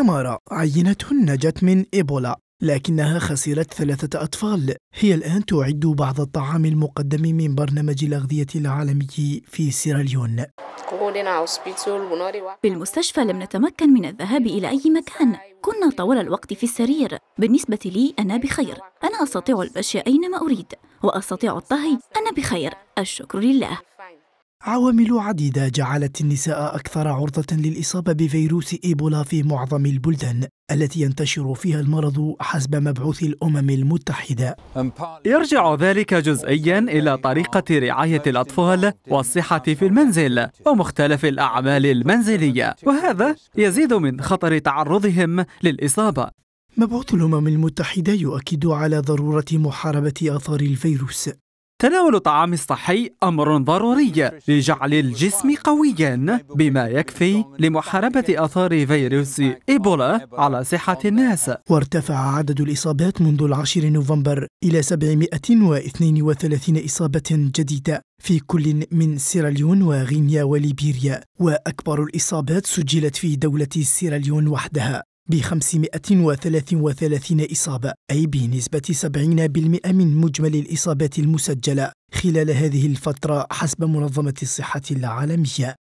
تمارا عينة نجت من إيبولا لكنها خسرت ثلاثة أطفال هي الآن تعد بعض الطعام المقدم من برنامج الأغذية العالمي في سيراليون في المستشفى لم نتمكن من الذهاب إلى أي مكان كنا طوال الوقت في السرير بالنسبة لي أنا بخير أنا أستطيع المشي أينما أريد وأستطيع الطهي أنا بخير الشكر لله عوامل عديدة جعلت النساء أكثر عرضة للإصابة بفيروس إيبولا في معظم البلدان التي ينتشر فيها المرض حسب مبعوث الأمم المتحدة. يرجع ذلك جزئيا إلى طريقة رعاية الأطفال والصحة في المنزل ومختلف الأعمال المنزلية، وهذا يزيد من خطر تعرضهم للإصابة. مبعوث الأمم المتحدة يؤكد على ضرورة محاربة آثار الفيروس تناول طعام الصحي أمر ضروري لجعل الجسم قويا بما يكفي لمحاربة أثار فيروس إيبولا على صحة الناس وارتفع عدد الإصابات منذ العاشر نوفمبر إلى 732 إصابة جديدة في كل من سيراليون وغينيا وليبيريا وأكبر الإصابات سجلت في دولة سيراليون وحدها ب 533 إصابة أي بنسبة 70% من مجمل الإصابات المسجلة خلال هذه الفترة حسب منظمة الصحة العالمية